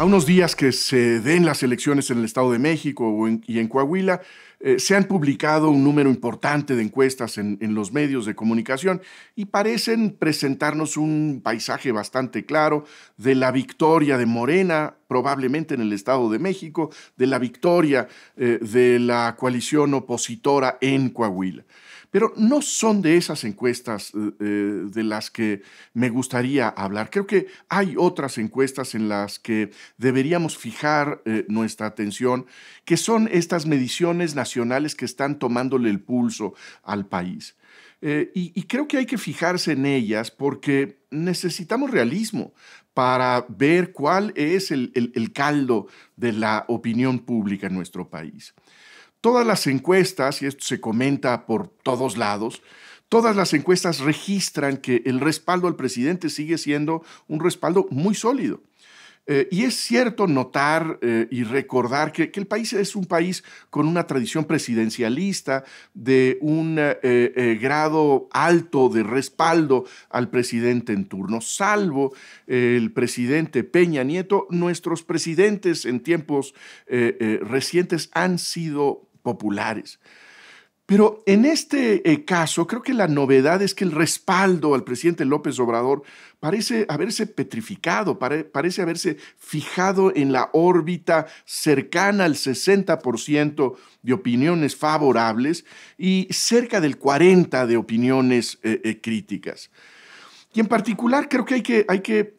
a unos días que se den las elecciones en el Estado de México y en Coahuila, eh, se han publicado un número importante de encuestas en, los medios de comunicación y parecen presentarnos un paisaje bastante claro de la victoria de Morena, probablemente en el Estado de México, de la victoria eh, de la coalición opositora en Coahuila pero no son de esas encuestas eh, eh, de las que me gustaría hablar. Creo que hay otras encuestas en las que deberíamos fijar eh, nuestra atención, que son estas mediciones nacionales que están tomándole el pulso al país. Eh, y, creo que hay que fijarse en ellas porque necesitamos realismo para ver cuál es el, el, caldo de la opinión pública en nuestro país. Todas las encuestas, y esto se comenta por todos lados, todas las encuestas registran que el respaldo al presidente sigue siendo un respaldo muy sólido. Eh, y es cierto notar eh, y recordar que, el país es un país con una tradición presidencialista, de un eh, grado alto de respaldo al presidente en turno, salvo el presidente Peña Nieto. Nuestros presidentes en tiempos recientes han sido populares. Pero en este eh, caso, creo que la novedad es que el respaldo al presidente López Obrador parece haberse petrificado, parece haberse fijado en la órbita cercana al 60% de opiniones favorables y cerca del 40% de opiniones eh, eh, críticas. Y en particular creo que hay que, hay que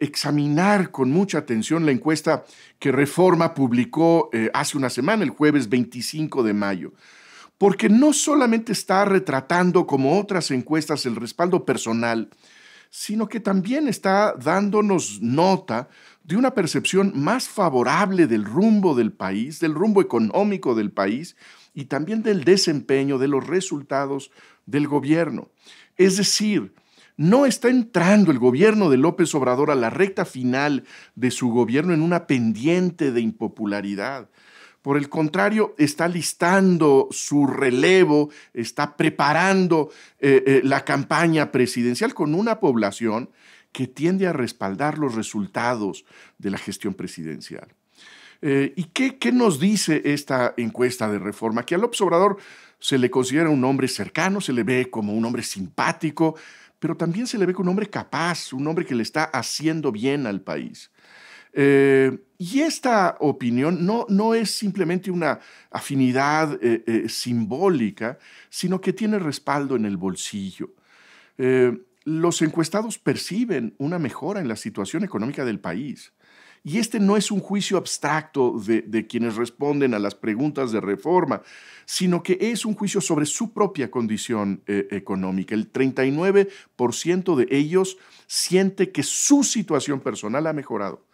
examinar con mucha atención la encuesta que Reforma publicó hace una semana, el jueves 25 de mayo porque no solamente está retratando como otras encuestas el respaldo personal, sino que también está dándonos nota de una percepción más favorable del rumbo del país, del rumbo económico del país y también del desempeño, de los resultados del gobierno. Es decir, no está entrando el gobierno de López Obrador a la recta final de su gobierno en una pendiente de impopularidad, por el contrario, está listando su relevo, está preparando eh, eh, la campaña presidencial con una población que tiende a respaldar los resultados de la gestión presidencial. Eh, ¿Y qué, nos dice esta encuesta de reforma? Que al observador se le considera un hombre cercano, se le ve como un hombre simpático, pero también se le ve como un hombre capaz, un hombre que le está haciendo bien al país. Eh, y esta opinión no, no, es simplemente una afinidad eh, eh, simbólica, sino que tiene respaldo en el bolsillo. los encuestados perciben una mejora en la situación económica del país. Y este no es un juicio abstracto de, quienes responden a las preguntas de reforma, sino que es un juicio sobre su propia condición económica. El 39% de ellos siente que su situación personal ha mejorado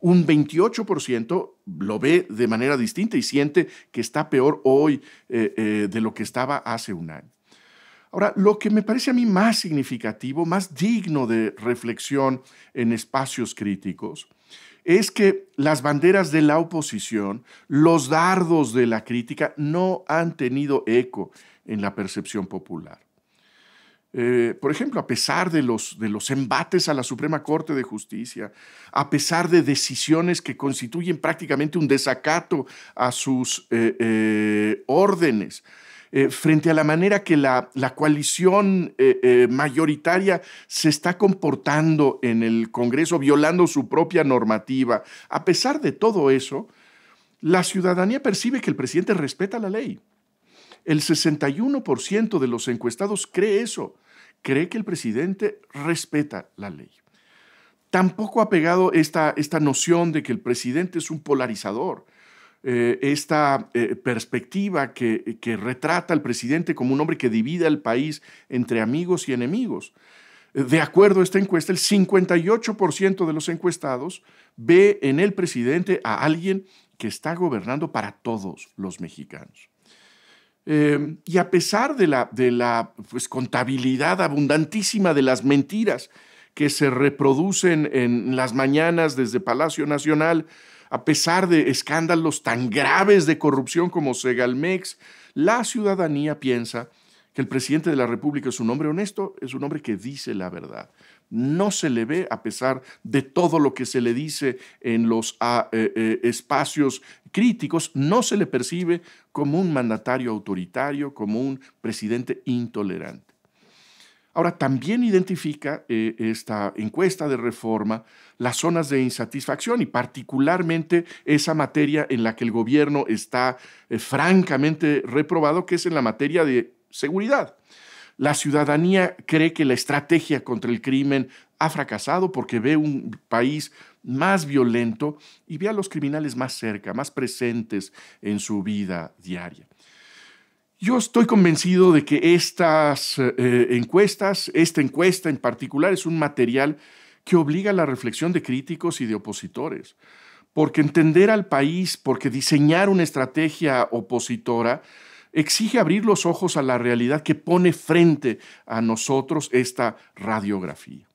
un 28% lo ve de manera distinta y siente que está peor hoy eh, eh, de lo que estaba hace un año. Ahora, lo que me parece a mí más significativo, más digno de reflexión en espacios críticos, es que las banderas de la oposición, los dardos de la crítica, no han tenido eco en la percepción popular. Eh, por ejemplo, a pesar de los, de los embates a la Suprema Corte de Justicia, a pesar de decisiones que constituyen prácticamente un desacato a sus eh, eh, órdenes, frente a la manera que la coalición mayoritaria se está comportando en el Congreso, violando su propia normativa, a pesar de todo eso, la ciudadanía percibe que el presidente respeta la ley el 61% de los encuestados cree eso, cree que el presidente respeta la ley. Tampoco ha pegado esta, esta noción de que el presidente es un polarizador, eh, esta eh, perspectiva que, retrata al presidente como un hombre que divide el país entre amigos y enemigos. De acuerdo a esta encuesta, el 58% de los encuestados ve en el presidente a alguien que está gobernando para todos los mexicanos. Em, y a pesar de la, pues, contabilidad abundantísima de las mentiras que se reproducen en las mañanas desde Palacio Nacional, a pesar de escándalos tan graves de corrupción como Segalmex, la ciudadanía piensa que el presidente de la República es un hombre honesto, es un hombre que dice la verdad. No se le ve, a pesar de todo lo que se le dice en los ah, eh, eh, espacios críticos, no se le percibe como un mandatario autoritario, como un presidente intolerante. Ahora, también identifica eh, esta encuesta de reforma las zonas de insatisfacción y particularmente esa materia en la que el gobierno está francamente reprobado, que es en la materia de seguridad. La ciudadanía cree que la estrategia contra el crimen ha fracasado porque ve un país más violento y ve a los criminales más cerca, más presentes en su vida diaria. Yo estoy convencido de que estas eh, encuestas, esta encuesta en particular, es un material que obliga a la reflexión de críticos y de opositores, porque entender al país, porque diseñar una estrategia opositora, exige abrir los ojos a la realidad que pone frente a nosotros esta radiografía.